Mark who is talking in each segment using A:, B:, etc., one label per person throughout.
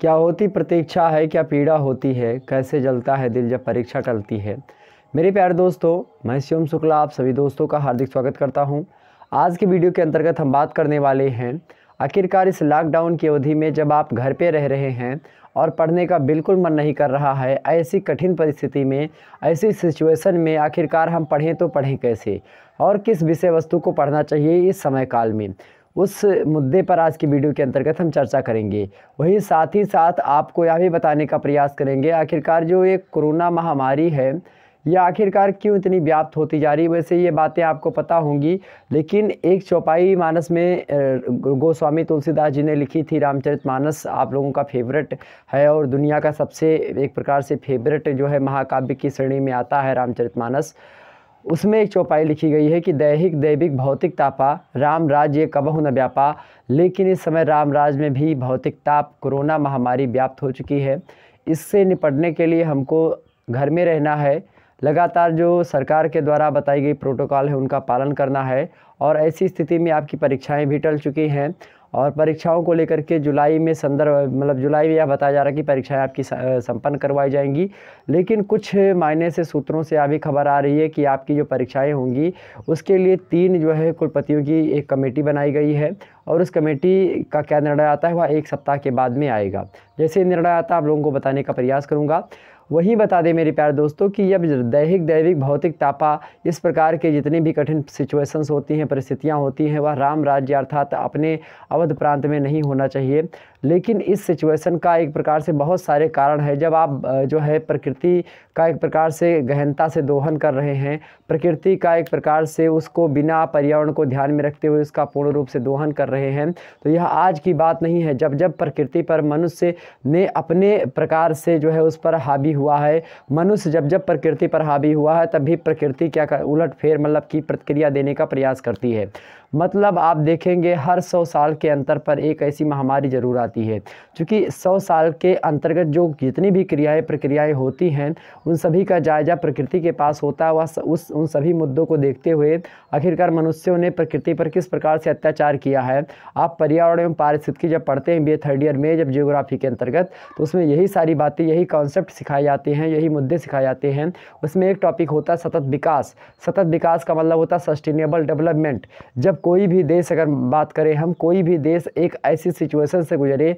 A: क्या होती प्रतीक्षा है क्या पीड़ा होती है कैसे जलता है दिल जब परीक्षा टलती है मेरे प्यारे दोस्तों मैं शिवम शुक्ला आप सभी दोस्तों का हार्दिक स्वागत करता हूं। आज के वीडियो के अंतर्गत हम बात करने वाले हैं आखिरकार इस लॉकडाउन की अवधि में जब आप घर पे रह रहे हैं और पढ़ने का बिल्कुल मन नहीं कर रहा है ऐसी कठिन परिस्थिति में ऐसी सिचुएशन में आखिरकार हम पढ़ें तो पढ़ें कैसे और किस विषय वस्तु को पढ़ना चाहिए इस समय काल में उस मुद्दे पर आज की वीडियो के अंतर्गत हम चर्चा करेंगे वहीं साथ ही साथ आपको यह भी बताने का प्रयास करेंगे आखिरकार जो ये कोरोना महामारी है ये आखिरकार क्यों इतनी व्याप्त होती जा रही है वैसे ये बातें आपको पता होंगी लेकिन एक चौपाई मानस में गोस्वामी तुलसीदास जी ने लिखी थी रामचरित मानस आप लोगों का फेवरेट है और दुनिया का सबसे एक प्रकार से फेवरेट जो है महाकाव्य की श्रेणी में आता है रामचरित मानस उसमें एक चौपाई लिखी गई है कि दैहिक दैविक भौतिक तापा राम राज्य ये कबहु न व्यापा लेकिन इस समय राम राज्य में भी भौतिक ताप कोरोना महामारी व्याप्त हो चुकी है इससे निपटने के लिए हमको घर में रहना है लगातार जो सरकार के द्वारा बताई गई प्रोटोकॉल है उनका पालन करना है और ऐसी स्थिति में आपकी परीक्षाएं भी टल चुकी हैं और परीक्षाओं को लेकर के जुलाई में संदर्भ मतलब जुलाई में यह बताया जा रहा है कि परीक्षाएं आपकी संपन्न करवाई जाएंगी लेकिन कुछ मायने से सूत्रों से अभी खबर आ रही है कि आपकी जो परीक्षाएं होंगी उसके लिए तीन जो है कुलपतियों की एक कमेटी बनाई गई है और उस कमेटी का क्या निर्णय आता है वह एक सप्ताह के बाद में आएगा जैसे निर्णय आता आप लोगों को बताने का प्रयास करूँगा वही बता दें मेरे प्यार दोस्तों कि यह दैहिक दैविक भौतिक तापा इस प्रकार के जितने भी कठिन सिचुएशंस होती हैं परिस्थितियाँ होती हैं वह राम राज्य अर्थात अपने अवध प्रांत में नहीं होना चाहिए लेकिन इस सिचुएशन का एक प्रकार से बहुत सारे कारण है जब आप जो है प्रकृति का एक प्रकार से गहनता से दोहन कर रहे हैं प्रकृति का एक प्रकार से उसको बिना पर्यावरण को ध्यान में रखते हुए उसका पूर्ण रूप से दोहन कर रहे हैं तो यह आज की बात नहीं है जब जब प्रकृति पर मनुष्य ने अपने प्रकार से जो है उस पर हावी हुआ है मनुष्य जब जब प्रकृति पर हावी हुआ है तभी प्रकृति क्या कर उलट फेर मतलब की प्रतिक्रिया देने का प्रयास करती है मतलब आप देखेंगे हर सौ साल के अंतर पर एक ऐसी महामारी ज़रूर आती है चूँकि सौ साल के अंतर्गत जो जितनी भी क्रियाएँ प्रक्रियाएँ होती हैं उन सभी का जायजा प्रकृति के पास होता है वह उस उन सभी मुद्दों को देखते हुए आखिरकार मनुष्यों ने प्रकृति पर किस प्रकार से अत्याचार किया है आप पर्यावरण एवं पारिस्थितिकी जब पढ़ते हैं बी थर्ड ईयर में जब जियोग्राफी के अंतर्गत तो उसमें यही सारी बातें यही कॉन्सेप्ट सिखाए जाते हैं यही मुद्दे सिखाए जाते हैं उसमें एक टॉपिक होता है सतत विकास सतत विकास का मतलब होता है सस्टेनेबल डेवलपमेंट जब कोई भी देश अगर बात करें हम कोई भी देश एक ऐसी सिचुएशन से गुजरे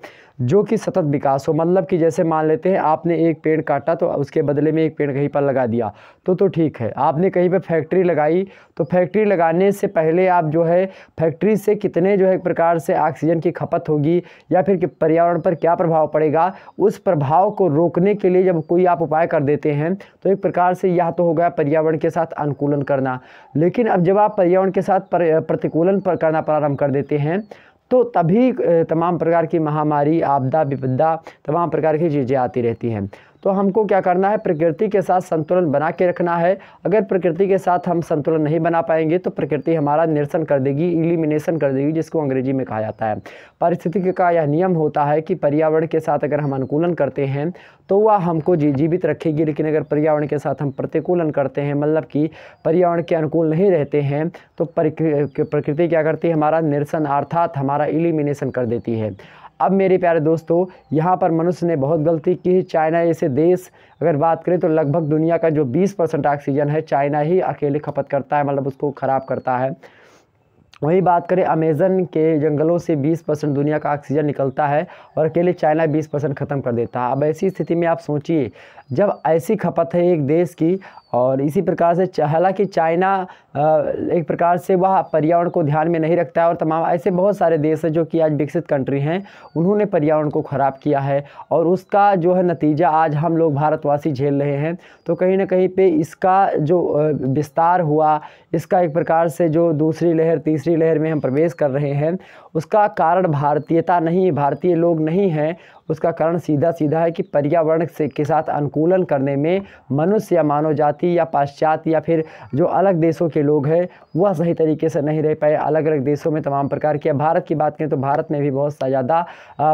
A: जो कि सतत विकास हो मतलब कि जैसे मान लेते हैं आपने एक पेड़ काटा तो उसके बदले में एक पेड़ कहीं पर लगा दिया तो तो ठीक है आपने कहीं पर फैक्ट्री लगाई तो फैक्ट्री लगाने से पहले आप जो है फैक्ट्री से कितने जो है एक प्रकार से ऑक्सीजन की खपत होगी या फिर पर्यावरण पर क्या प्रभाव पड़ेगा उस प्रभाव को रोकने के लिए जब कोई आप उपाय कर देते हैं तो एक प्रकार से यह तो हो गया पर्यावरण के साथ अनुकूलन करना लेकिन अब जब आप पर्यावरण के साथ प्रतिकूलन पर करना प्रारंभ कर देते हैं तो तभी तमाम प्रकार की महामारी आपदा विपदा तमाम प्रकार की चीज़ें आती रहती हैं तो हमको क्या करना है प्रकृति के साथ संतुलन बना के रखना है अगर प्रकृति के साथ हम संतुलन नहीं बना पाएंगे तो प्रकृति हमारा निरसन कर देगी इलिमिनेशन कर देगी जिसको अंग्रेजी में कहा जाता है परिस्थिति का यह नियम होता है कि पर्यावरण के साथ अगर हम अनुकूलन करते हैं तो वह हमको जी जीवित रखेगी लेकिन अगर पर्यावरण के साथ हम प्रतिकूलन करते हैं मतलब कि पर्यावरण के अनुकूल नहीं रहते हैं तो प्रकृति क्या करती है हमारा निरसन अर्थात हमारा इलिमिनेशन कर देती है अब मेरे प्यारे दोस्तों यहाँ पर मनुष्य ने बहुत गलती की चाइना ऐसे देश अगर बात करें तो लगभग दुनिया का जो 20 परसेंट ऑक्सीजन है चाइना ही अकेले खपत करता है मतलब उसको ख़राब करता है वहीं बात करें अमेज़न के जंगलों से 20 परसेंट दुनिया का ऑक्सीजन निकलता है और अकेले चाइना 20 परसेंट ख़त्म कर देता है अब ऐसी स्थिति में आप सोचिए जब ऐसी खपत है एक देश की और इसी प्रकार से हालांकि चाइना एक प्रकार से वह पर्यावरण को ध्यान में नहीं रखता है और तमाम ऐसे बहुत सारे देश हैं जो कि आज विकसित कंट्री हैं उन्होंने पर्यावरण को ख़राब किया है और उसका जो है नतीजा आज हम लोग भारतवासी झेल रहे हैं तो कहीं ना कहीं पे इसका जो विस्तार हुआ इसका एक प्रकार से जो दूसरी लहर तीसरी लहर में हम प्रवेश कर रहे हैं उसका कारण भारतीयता नहीं भारतीय लोग नहीं हैं उसका कारण सीधा सीधा है कि पर्यावरण से के साथ अनुकूलन करने में मनुष्य या मानव जाति या पाश्चात्य या फिर जो अलग देशों के लोग हैं वह सही तरीके से नहीं रह पाए अलग अलग देशों में तमाम प्रकार की भारत की बात करें तो भारत में भी बहुत सा ज़्यादा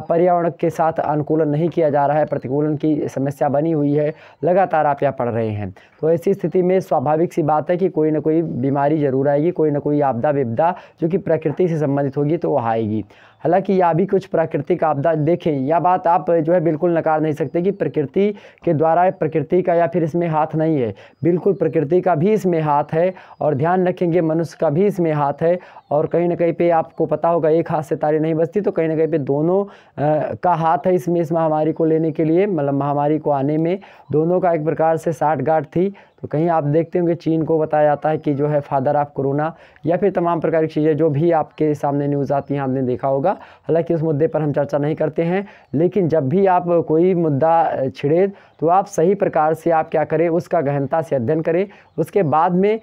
A: पर्यावरण के साथ अनुकूलन नहीं किया जा रहा है प्रतिकूलन की समस्या बनी हुई है लगातार आप यहाँ पढ़ रहे हैं तो ऐसी स्थिति में स्वाभाविक सी बात है कि कोई ना कोई बीमारी ज़रूर आएगी कोई ना कोई आपदा विपदा जो कि प्रकृति से संबंधित होगी तो वह आएगी हालांकि यह भी कुछ प्राकृतिक आपदा देखें यह बात आप जो है बिल्कुल नकार नहीं सकते कि प्रकृति के द्वारा प्रकृति का या फिर इसमें हाथ नहीं है बिल्कुल प्रकृति का भी इसमें हाथ है और ध्यान रखेंगे मनुष्य का भी इसमें हाथ है और कहीं ना कहीं पे आपको पता होगा एक हाथ से तारी नहीं बचती तो कहीं ना कहीं पे दोनों आ, का हाथ है इसमें इस महामारी को लेने के लिए मतलब महामारी को आने में दोनों का एक प्रकार से साठ गाठ थी तो कहीं आप देखते होंगे चीन को बताया जाता है कि जो है फादर ऑफ कोरोना या फिर तमाम प्रकार की चीज़ें जो भी आपके सामने न्यूज़ आती हैं आपने देखा होगा हालांकि उस मुद्दे पर हम चर्चा नहीं करते हैं लेकिन जब भी आप कोई मुद्दा छिड़े तो आप सही प्रकार से आप क्या करें उसका गहनता से अध्ययन करें उसके बाद में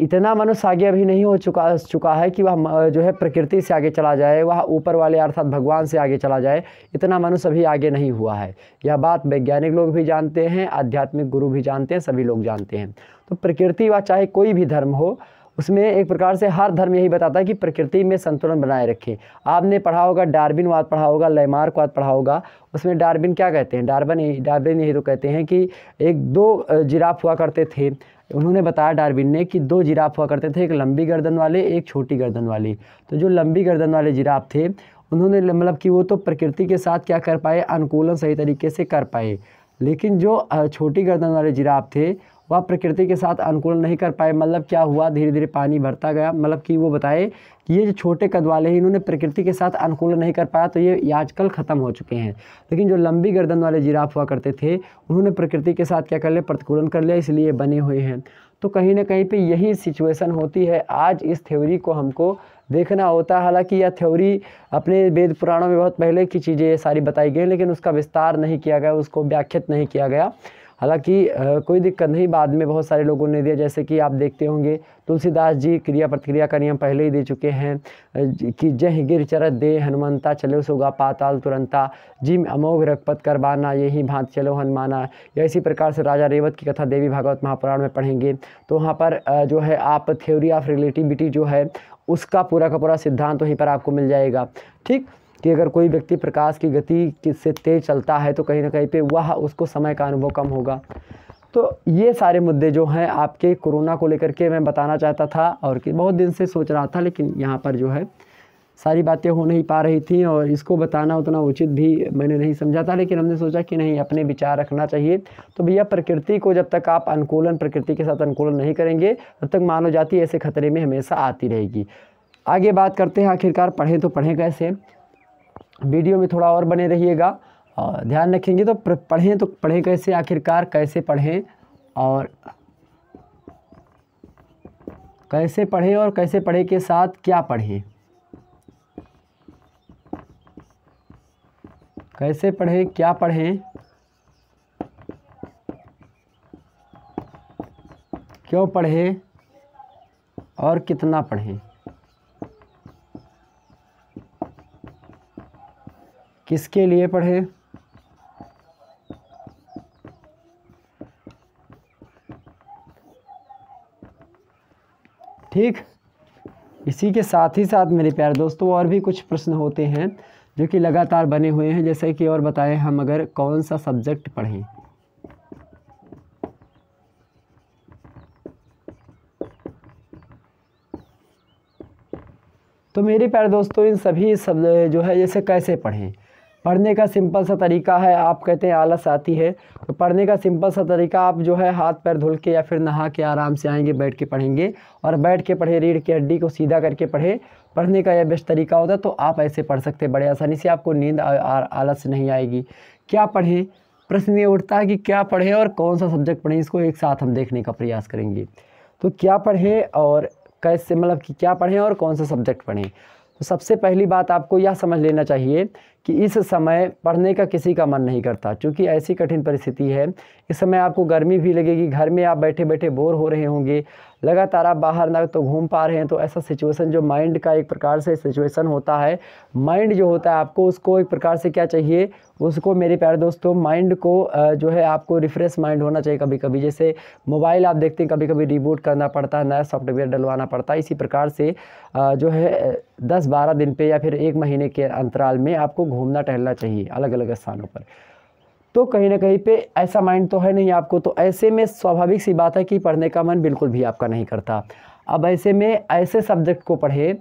A: इतना मनुष्य आगे अभी नहीं हो चुका चुका है कि वह जो है प्रकृति से आगे चला जाए वह ऊपर वाले अर्थात भगवान से आगे चला जाए इतना मनुष्य अभी आगे नहीं हुआ है यह बात वैज्ञानिक लोग भी जानते हैं आध्यात्मिक गुरु भी जानते हैं सभी लोग जानते हैं तो प्रकृति व चाहे कोई भी धर्म हो उसमें एक प्रकार से हर धर्म यही बताता है कि प्रकृति में संतुलन बनाए रखें आपने पढ़ा होगा वाद पढ़ा होगा लेमार्क वाद पढ़ा होगा उसमें डार्बिन क्या कहते हैं डार्बन डार्बिन यही तो कहते हैं कि एक दो जिराफ हुआ करते थे तो उन्होंने बताया डार्विन ने कि दो जिराफ हुआ करते थे एक लंबी गर्दन वाले एक छोटी गर्दन वाली तो जो लंबी गर्दन वाले जिराफ थे उन्होंने मतलब कि वो तो प्रकृति के साथ क्या कर पाए अनुकूलन सही तरीके से कर पाए लेकिन जो छोटी गर्दन वाले जिराफ थे वह प्रकृति के साथ अनुकूल नहीं कर पाए मतलब क्या हुआ धीरे धीरे पानी भरता गया मतलब कि वो बताए कि ये जो छोटे कद वाले हैं इन्होंने प्रकृति के साथ अनुकूल नहीं कर पाया तो ये आजकल ख़त्म हो चुके हैं लेकिन जो लंबी गर्दन वाले जिराफ हुआ करते थे उन्होंने प्रकृति के साथ क्या कर लिया प्रतिकूलन कर लिया इसलिए बने हुए हैं तो कहीं ना कहीं पर यही सिचुएसन होती है आज इस थ्योरी को हमको देखना होता है हालांकि यह थ्योरी अपने वेद पुराणों में बहुत पहले की चीज़ें सारी बताई गई लेकिन उसका विस्तार नहीं किया गया उसको व्याख्यात नहीं किया गया हालांकि कोई दिक्कत नहीं बाद में बहुत सारे लोगों ने दिया जैसे कि आप देखते होंगे तुलसीदास जी क्रिया प्रतिक्रिया का नियम पहले ही दे चुके हैं कि जय गिर चरत दे हनुमंता चलो सोगा पाताल तुरंता जिम अमोघ रखपत करवाना यही भांत चलो हनुमाना या इसी प्रकार से राजा रेवत की कथा देवी भागवत महापुराण में पढ़ेंगे तो वहाँ पर जो है आप थ्योरी ऑफ रिलेटिविटी जो है उसका पूरा का पूरा सिद्धांत वहीं पर आपको मिल जाएगा ठीक कि अगर कोई व्यक्ति प्रकाश की गति से तेज चलता है तो कहीं ना कहीं पे वह उसको समय का अनुभव कम होगा तो ये सारे मुद्दे जो हैं आपके कोरोना को लेकर के मैं बताना चाहता था और कि बहुत दिन से सोच रहा था लेकिन यहाँ पर जो है सारी बातें हो नहीं पा रही थी और इसको बताना उतना उचित भी मैंने नहीं समझा था लेकिन हमने सोचा कि नहीं अपने विचार रखना चाहिए तो भैया प्रकृति को जब तक आप अनुकूलन प्रकृति के साथ अनुकूलन नहीं करेंगे तब तक मानव जाति ऐसे खतरे में हमेशा आती रहेगी आगे बात करते हैं आखिरकार पढ़ें तो पढ़ें कैसे वीडियो में थोड़ा और बने रहिएगा और ध्यान रखेंगे तो पढ़ें तो पढ़ें कैसे आखिरकार कैसे पढ़ें और कैसे पढ़ें और कैसे पढ़ें के साथ क्या पढ़ें कैसे पढ़ें क्या पढ़ें क्यों पढ़ें और कितना पढ़ें किसके लिए पढ़े ठीक इसी के साथ ही साथ मेरे प्यारे दोस्तों और भी कुछ प्रश्न होते हैं जो कि लगातार बने हुए हैं जैसे कि और बताएं हम अगर कौन सा सब्जेक्ट पढ़ें तो मेरे प्यारे दोस्तों इन सभी सब जो है जैसे कैसे पढ़ें पढ़ने का सिंपल सा तरीका है आप कहते हैं आलस आती है तो पढ़ने का सिंपल सा तरीका आप जो है हाथ पैर धुल के या फिर नहा के आराम से आएंगे बैठ के पढ़ेंगे और बैठ के पढ़े रीढ़ की हड्डी को सीधा करके पढ़े पढ़ने का यह बेस्ट तरीका होता है तो आप ऐसे पढ़ सकते हैं बड़े आसानी से आपको नींद आलस नहीं आएगी क्या पढ़ें प्रश्न ये उठता है कि क्या पढ़ें और कौन सा सब्जेक्ट पढ़ें इसको एक साथ हम देखने का प्रयास करेंगे तो क्या पढ़ें और कैसे मतलब कि क्या पढ़ें और कौन सा सब्जेक्ट पढ़ें तो सबसे पहली बात आपको यह समझ लेना चाहिए कि इस समय पढ़ने का किसी का मन नहीं करता क्योंकि ऐसी कठिन परिस्थिति है इस समय आपको गर्मी भी लगेगी घर में आप बैठे बैठे बोर हो रहे होंगे लगातार आप बाहर ना तो घूम पा रहे हैं तो ऐसा सिचुएसन जो माइंड का एक प्रकार से सिचुएसन होता है माइंड जो होता है आपको उसको एक प्रकार से क्या चाहिए उसको मेरे प्यारे दोस्तों माइंड को जो है आपको रिफ्रेश माइंड होना चाहिए कभी कभी जैसे मोबाइल आप देखते हैं कभी कभी रिबूट करना पड़ता है नया सॉफ्टवेयर डलवाना पड़ता है इसी प्रकार से जो है दस बारह दिन पे या फिर एक महीने के अंतराल में आपको घूमना टहलना चाहिए अलग अलग स्थानों पर तो कहीं ना कहीं पे ऐसा माइंड तो है नहीं आपको तो ऐसे में स्वाभाविक सी बात है कि पढ़ने का मन बिल्कुल भी आपका नहीं करता अब ऐसे में ऐसे सब्जेक्ट को पढ़ें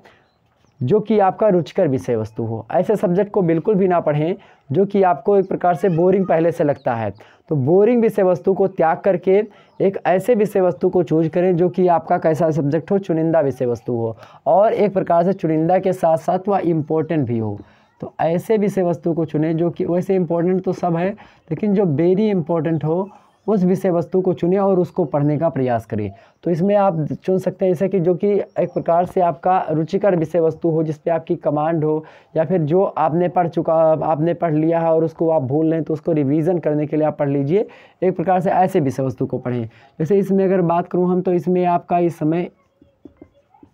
A: जो कि आपका रुचिकर विषय वस्तु हो ऐसे सब्जेक्ट को बिल्कुल भी ना पढ़ें जो कि आपको एक प्रकार से बोरिंग पहले से लगता है तो बोरिंग विषय वस्तु को त्याग करके एक ऐसे विषय वस्तु को चूज करें जो कि आपका कैसा सब्जेक्ट हो चुनिंदा विषय वस्तु हो और एक प्रकार से चुनिंदा के साथ साथ वह इम्पोर्टेंट भी हो तो ऐसे विषय वस्तु को चुनें जो कि वैसे इम्पोर्टेंट तो सब है लेकिन जो वेरी इम्पोर्टेंट हो उस विषय वस्तु को चुनें और उसको पढ़ने का प्रयास करें तो इसमें आप चुन सकते हैं जैसे कि जो कि एक प्रकार से आपका रुचिकर विषय वस्तु हो जिस पे आपकी कमांड हो या फिर जो आपने पढ़ चुका आपने पढ़ लिया है और उसको आप भूल रहे हैं तो उसको रिवीजन करने के लिए आप पढ़ लीजिए एक प्रकार से ऐसे विषय वस्तु को पढ़ें जैसे इसमें अगर बात करूँ हम तो इसमें आपका इस समय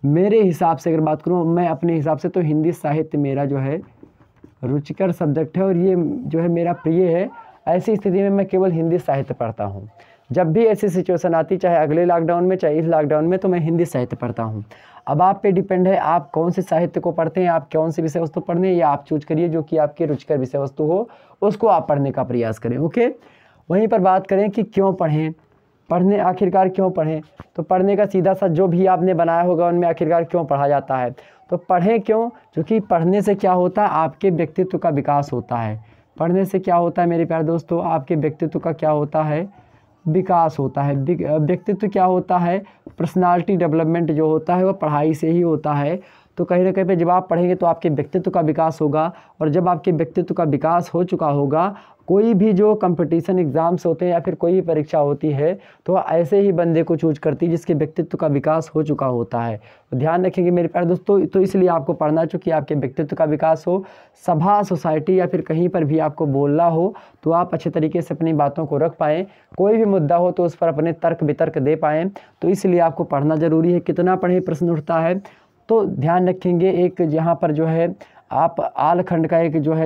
A: मेरे हिसाब से अगर बात करूँ मैं अपने हिसाब से तो हिंदी साहित्य मेरा जो है रुचिकर सब्जेक्ट है और ये जो है मेरा प्रिय है ऐसी स्थिति में मैं केवल हिंदी साहित्य पढ़ता हूँ जब भी ऐसी सिचुएशन आती चाहे अगले लॉकडाउन में चाहे इस लॉकडाउन में तो मैं हिंदी साहित्य पढ़ता हूँ अब आप पे डिपेंड है आप कौन से साहित्य को पढ़ते हैं आप कौन से विषय वस्तु पढ़ने या आप चूज करिए जो कि आपके रुचिकर विषय वस्तु हो उसको आप पढ़ने का प्रयास करें ओके वहीं पर बात करें कि क्यों पढ़ें पढ़ने आखिरकार क्यों पढ़ें तो पढ़ने का सीधा सा जो भी आपने बनाया होगा उनमें आखिरकार क्यों पढ़ा जाता है तो पढ़ें क्यों क्योंकि पढ़ने से क्या होता है आपके व्यक्तित्व का विकास होता है पढ़ने से क्या होता है मेरे प्यारे दोस्तों आपके व्यक्तित्व का क्या होता है विकास होता है व्यक्तित्व क्या होता है पर्सनालिटी डेवलपमेंट जो होता है वो पढ़ाई से ही होता है तो कहीं ना कहीं पे जब आप पढ़ेंगे तो आपके व्यक्तित्व का विकास होगा और जब आपके व्यक्तित्व का विकास हो चुका होगा कोई भी जो कंपटीशन एग्ज़ाम्स होते हैं या फिर कोई भी परीक्षा होती है तो ऐसे ही बंदे को चूज करती है जिसके व्यक्तित्व का विकास हो चुका होता है तो ध्यान रखेंगे मेरे प्यारे दोस्तों तो इसलिए आपको पढ़ना चूँकि आपके व्यक्तित्व का विकास हो सभा सोसाइटी या फिर कहीं पर भी आपको बोलना हो तो आप अच्छे तरीके से अपनी बातों को रख पाएँ कोई भी मुद्दा हो तो उस पर अपने तर्क वितर्क दे पाएँ तो इसलिए आपको पढ़ना ज़रूरी है कितना पढ़ें प्रश्न उठता है तो ध्यान रखेंगे एक यहाँ पर जो है आप आल खंड का एक जो है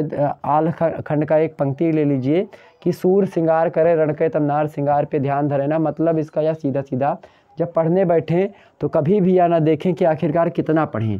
A: आल खंड का एक पंक्ति ले लीजिए कि सूर सिंगार करे रणके तमनार सिंगार पे ध्यान धरे ना मतलब इसका यह सीधा सीधा जब पढ़ने बैठें तो कभी भी या ना देखें कि आखिरकार कितना पढ़ें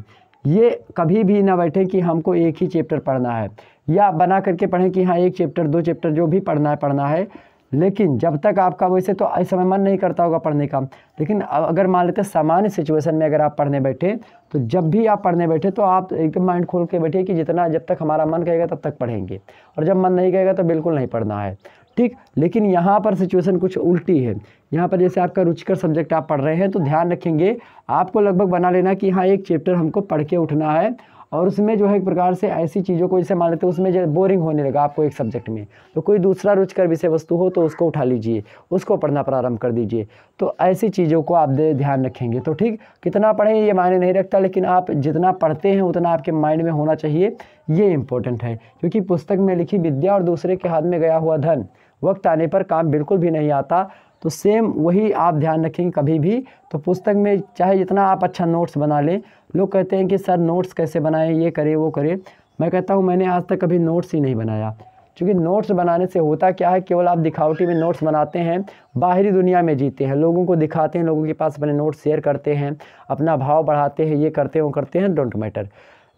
A: ये कभी भी ना बैठें कि हमको एक ही चैप्टर पढ़ना है या बना करके पढ़ें कि हाँ एक चैप्टर दो चैप्टर जो भी पढ़ना है पढ़ना है लेकिन जब तक आपका वैसे तो ऐसे समय मन नहीं करता होगा पढ़ने का लेकिन अगर मान लेते सामान्य सिचुएशन में अगर आप पढ़ने बैठे तो जब भी आप पढ़ने बैठे तो आप एकदम माइंड खोल के बैठे कि जितना जब तक हमारा मन कहेगा तब तक पढ़ेंगे और जब मन नहीं कहेगा तो बिल्कुल नहीं पढ़ना है ठीक लेकिन यहाँ पर सिचुएशन कुछ उल्टी है यहाँ पर जैसे आपका रुचिकर सब्जेक्ट आप पढ़ रहे हैं तो ध्यान रखेंगे आपको लगभग बना लेना कि हाँ एक चैप्टर हमको पढ़ के उठना है और उसमें जो है एक प्रकार से ऐसी चीज़ों को जैसे मान लेते हैं उसमें जो बोरिंग होने लगा आपको एक सब्जेक्ट में तो कोई दूसरा रुचकर विषय वस्तु हो तो उसको उठा लीजिए उसको पढ़ना प्रारंभ कर दीजिए तो ऐसी चीज़ों को आप ध्यान रखेंगे तो ठीक कितना पढ़ें ये मायने नहीं रखता लेकिन आप जितना पढ़ते हैं उतना आपके माइंड में होना चाहिए ये इम्पोर्टेंट है क्योंकि पुस्तक में लिखी विद्या और दूसरे के हाथ में गया हुआ धन वक्त आने पर काम बिल्कुल भी नहीं आता तो सेम वही आप ध्यान रखेंगे कभी भी तो पुस्तक में चाहे जितना आप अच्छा नोट्स बना लें लोग कहते हैं कि सर नोट्स कैसे बनाएं ये करें वो करें मैं कहता हूँ मैंने आज तक कभी नोट्स ही नहीं बनाया क्योंकि नोट्स बनाने से होता क्या है केवल आप दिखावटी में नोट्स बनाते हैं बाहरी दुनिया में जीते हैं लोगों को दिखाते हैं लोगों के पास अपने नोट्स शेयर करते हैं अपना भाव बढ़ाते हैं ये करते हैं वो करते हैं डोंट मैटर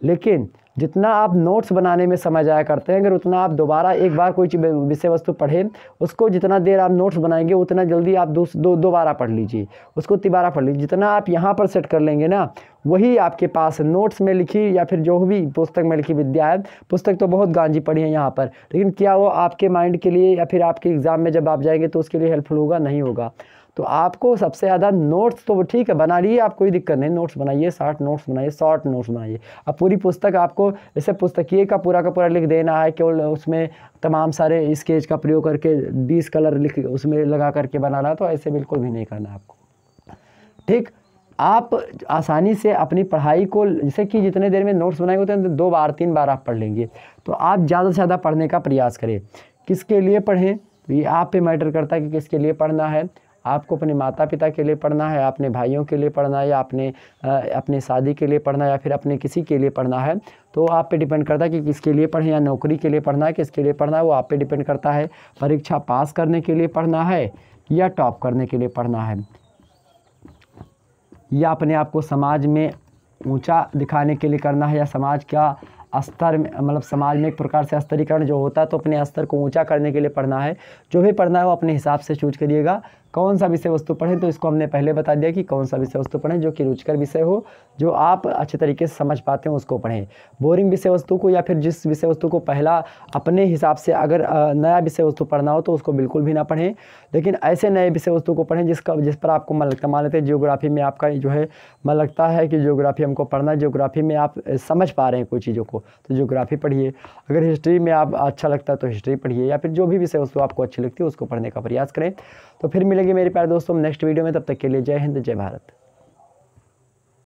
A: लेकिन जितना आप नोट्स बनाने में समय जाया करते हैं अगर उतना आप दोबारा एक बार कोई विषय वस्तु पढ़ें उसको जितना देर आप नोट्स बनाएंगे उतना जल्दी आप दो दो दोबारा पढ़ लीजिए उसको तिबारा पढ़ लीजिए जितना आप यहाँ पर सेट कर लेंगे ना वही आपके पास नोट्स में लिखी या फिर जो भी पुस्तक में लिखी विद्या है पुस्तक तो बहुत गांजी पड़ी है यहाँ पर लेकिन क्या वो आपके माइंड के लिए या फिर आपके एग्ज़ाम में जब आप जाएंगे तो उसके लिए हेल्पफुल होगा नहीं होगा तो आपको सबसे ज़्यादा नोट्स तो ठीक है बना लिए आप कोई दिक्कत नहीं नोट्स बनाइए शॉर्ट नोट्स बनाइए शॉर्ट नोट्स बनाइए अब पूरी पुस्तक आपको जैसे पुस्तकीय का पूरा का पूरा लिख देना है केवल उसमें तमाम सारे स्केच का प्रयोग करके बीस कलर लिख उसमें लगा करके बनाना तो ऐसे बिल्कुल भी नहीं करना आपको ठीक आप आसानी से अपनी पढ़ाई को जैसे कि जितने देर में नोट्स बनाएंगे उतने दो बार तीन बार आप पढ़ लेंगे तो आप ज़्यादा से ज़्यादा पढ़ने का प्रयास करें किसके लिए पढ़ें तो ये आप पे मैटर करता है कि किसके लिए पढ़ना है आपको अपने माता पिता के लिए पढ़ना है अपने भाइयों के लिए पढ़ना है या अपने अपने शादी के लिए पढ़ना या फिर अपने किसी के लिए पढ़ना है तो आप पे डिपेंड करता है कि किसके लिए पढ़ें या नौकरी के लिए पढ़ना है किसके लिए पढ़ना है वो आप पे डिपेंड करता है परीक्षा पास करने के लिए पढ़ना है या टॉप करने के लिए पढ़ना है या अपने आप को समाज में ऊँचा दिखाने के लिए करना है या समाज का स्तर में मतलब समाज में एक प्रकार से स्तरीकरण जो होता है तो अपने स्तर को ऊंचा करने के लिए पढ़ना है जो भी पढ़ना है वो अपने हिसाब से चूज करिएगा कौन सा विषय वस्तु पढ़ें तो इसको हमने पहले बता दिया कि कौन सा विषय वस्तु पढ़ें जो कि रुचकर विषय हो जो आप अच्छे तरीके से समझ पाते हैं उसको पढ़ें बोरिंग विषय वस्तु को या फिर जिस विषय वस्तु को पहला अपने हिसाब से अगर नया विषय वस्तु पढ़ना हो तो उसको बिल्कुल भी ना पढ़ें लेकिन ऐसे नए विषय वस्तु को पढ़ें जिसका जिस पर आपको मन लगता मान लेते हैं जियोग्राफी में आपका जो है मन लगता है कि जियोग्राफी हमको पढ़ना जियोग्राफी में आप समझ पा रहे हैं कोई चीज़ों को तो जियोग्राफी पढ़िए अगर हिस्ट्री में आप अच्छा लगता है तो हिस्ट्री पढ़िए या फिर जो भी विषय वस्तु आपको अच्छी लगती है उसको पढ़ने का प्रयास करें तो फिर मिलेंगे मेरे प्यारे दोस्तों नेक्स्ट वीडियो में तब तक के लिए जय हिंद जय भारत